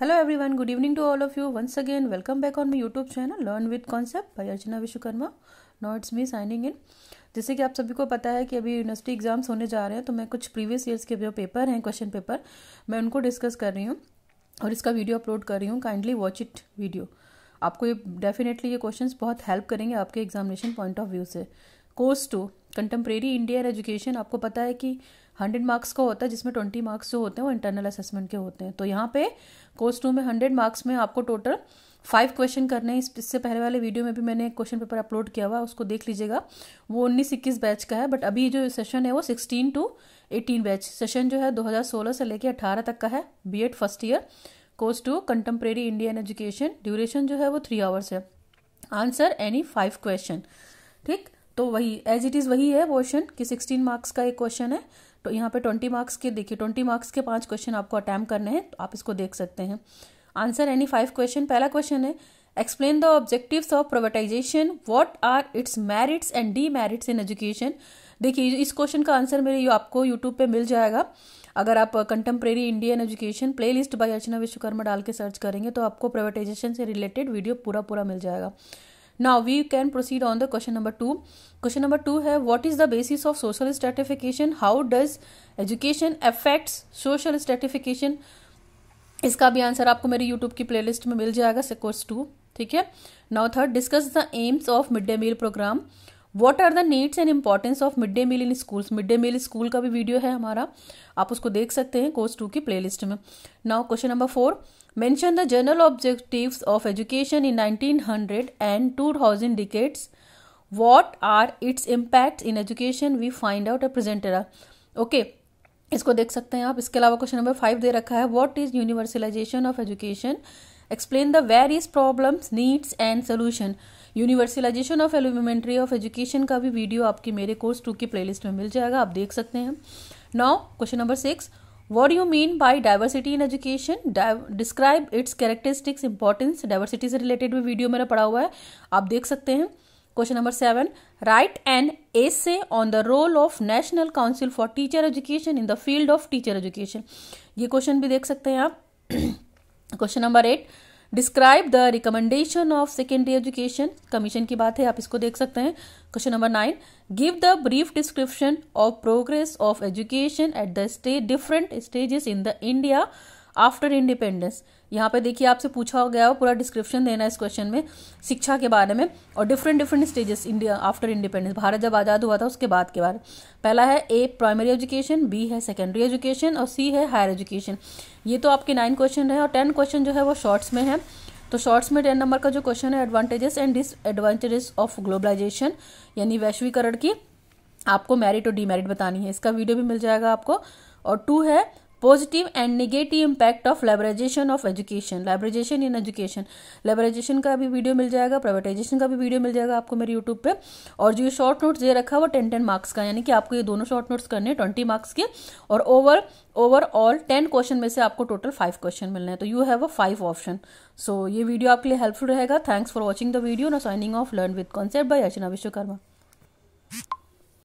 hello everyone good evening to all of you once again welcome back on my YouTube channel learn with concept by Archana Vishwakarma notes it's me signing in जैसे कि आप सभी को पता है कि अभी यूनिवर्सिटी एग्जाम्स होने जा रहे हैं तो मैं कुछ प्रीवियस ईयर्स के जो पेपर हैं क्वेश्चन पेपर मैं उनको डिस्कस कर रही हूँ और इसका वीडियो अपलोड कर रही हूँ काइंडली वॉच इट वीडियो आपको ये डेफिनेटली ये क्वेश्चन बहुत हेल्प करेंगे आपके एग्जामिनेशन पॉइंट ऑफ व्यू से course two contemporary Indian education आपको पता है कि हंड्रेड मार्क्स का होता है जिसमें ट्वेंटी मार्क्स जो होते हैं वो इंटरनल असेसमेंट के होते हैं तो यहाँ पे कोर्स टू में हंड्रेड मार्क्स में आपको टोटल फाइव क्वेश्चन करने हैं इससे पहले वाले वीडियो में भी मैंने एक क्वेश्चन पेपर अपलोड किया हुआ उसको देख लीजिएगा वो उन्नीस इक्कीस बैच का है बट अभी जो सेशन है वो sixteen to eighteen batch session जो है दो हजार सोलह से लेकर अठारह तक का है B Ed first year course two contemporary Indian education duration जो है वो थ्री आवर्स है आंसर एनी फाइव क्वेश्चन ठीक तो वही एज इट इज़ वही है क्वेश्चन कि सिक्सटीन मार्क्स का एक क्वेश्चन है तो यहाँ पे ट्वेंटी मार्क्स के देखिए ट्वेंटी मार्क्स के पांच क्वेश्चन आपको अटैम्प करने हैं तो आप इसको देख सकते हैं आंसर एनी फाइव क्वेश्चन पहला क्वेश्चन है explain the objective of privatisation what are its merits and demerits in education देखिए इस क्वेश्चन का आंसर मेरे आपको यूट्यूब पे मिल जाएगा अगर आप contemporary Indian education playlist by Archana Vishwakarma डाल के सर्च करेंगे तो आपको प्राइवेटाइजेशन से रिलेटेड वीडियो पूरा पूरा मिल जाएगा now we can proceed on the question number two question number two है what is the basis of social stratification how does education affects social stratification इसका भी आंसर आपको मेरी यूट्यूब की प्लेलिस्ट में मिल जाएगा कोर्स टू ठीक है now third discuss the aims of mid day meal programme what are the needs and importance of mid day meal in schools mid day meal school का भी video है हमारा आप उसको देख सकते हैं कोर्स टू की लिस्ट में now question number four mention the general objective of education in hundred and thousand decades what are its impact in education we find out a present era okay इसको देख सकते हैं आप इसके अलावा क्वेश्चन नंबर फाइव दे रखा है what is universalization of education explain the various problems needs and solution universalization of elementary of education का भी वीडियो आपकी मेरे कोर्स टू की प्लेलिस्ट में मिल जाएगा आप देख सकते हैं now question number six what you mean by diversity in education describe its characteristics importance diversity से रिलेटेड भी वीडियो मेरा पड़ा हुआ है आप देख सकते हैं question number seven write an essay on the role of national council for teacher education in the field of teacher education ये क्वेश्चन भी देख सकते हैं आप question number eight describe the recommendation of secondary education commission की बात है आप इसको देख सकते हैं question number nine give the brief description of progress of education at the state different stages in the India after independence यहाँ पे देखिए आपसे पूछा गया हो पूरा डिस्क्रिप्शन देना इस क्वेश्चन में शिक्षा के बारे में और different different stages India after independence Bharat जब आज़ाद हुआ था उसके बाद के बारे पहला है ए प्राइमरी एजुकेशन बी है सेकेंडरी एजुकेशन और सी है हायर एजुकेशन ये तो आपके नाइन क्वेश्चन है और टेन क्वेश्चन जो है वो शॉर्ट्स में है तो शॉर्ट्स में टेन नंबर का जो क्वेश्चन है advantages and disadvantages of globalization यानी वैश्वीकरण की आपको मेरिट और डीमेरिट बतानी है इसका वीडियो भी मिल जाएगा आपको और टू है positive and negative impact of liberalization of education liberalization in education liberalization का भी वीडियो मिल जाएगा प्राइवेटाइजेशन का भी वीडियो मिल जाएगा आपको मेरे यूट्यूब पे और जो शॉर्ट नोट्स ये रखा वो टेन टेन मार्क्स का यानी कि आपको ये दोनों शॉर्ट नोट्स करने हैं ट्वेंटी मार्क्स के और ओवर ओवरऑल टेन क्वेश्चन में से आपको टोटल फाइव क्वेश्चन मिलने हैं तो you have a five option so ये वीडियो आपके लिए हेल्पफुल रहेगा thanks for watching the video ना signing off learn with concept by Archana Vishwakarma